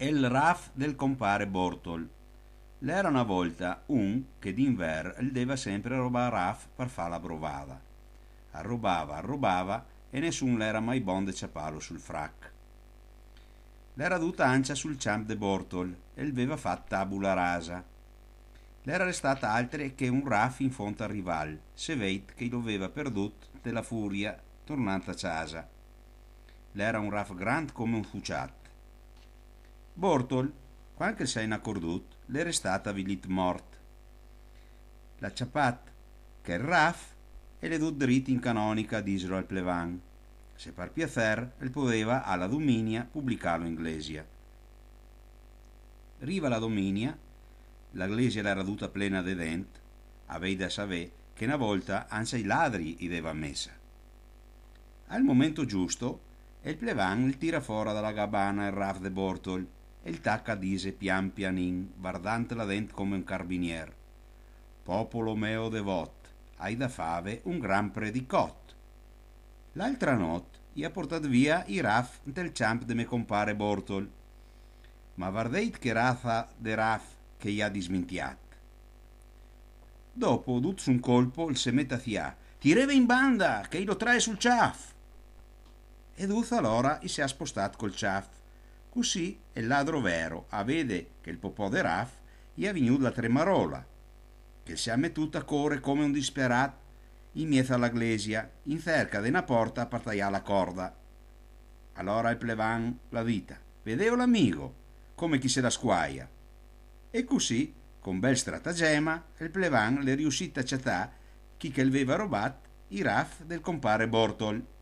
e il raff del compare Bortol. L'era una volta un che d'inver il deva sempre robar raff per fare la brovada. Arrubava, arrubava e nessun l'era mai bon de ciapalo sul frac. L'era duta ancia sul champ de Bortol e l'aveva fatta tabula rasa. L'era restata altre che un raff in fonte al rival, se veit che lo aveva perdut della furia tornata a casa. L'era un raff grand come un fuciat Bortol, quanche s'è accordut, l'è restata vilit mort. La ciapat, che il raf, e le dudrit in canonica disero al plevan. Se par piacer, il poveva alla dominia pubblicarlo glesia. Riva la dominia, la glesia l'era raduta plena de dent, avei da savè che una volta anzi i ladri ideva messa. Al momento giusto, il plevan il tira fuori dalla gabana il raf de Bortol, il Tacca disse pian pianin, la dentro come un carbinier. Popolo meo devot, hai da fave un gran predicot. L'altra notte gli ha portato via i Raf del ciamp de me compare Bortol. Ma vardeit che razza de Raf che gli ha dismintiat. Dopo, duzzo un colpo, il semeta fià. Tireve in banda, che lo trae sul ciaf. E Uz allora si è spostato col ciaf Così il ladro vero a vede che il popò de Raf gli è venuta la tremarola, che si è mettuta a correre come un disperato in mezzo alla glesia, in cerca di una porta a partaià la corda. Allora il plevan la vita, vedeva l'amico, come chi se la squaia. E così, con bel stratagemma, il plevan le riuscì a ciatà chi che aveva rubato i raf del compare Bortol.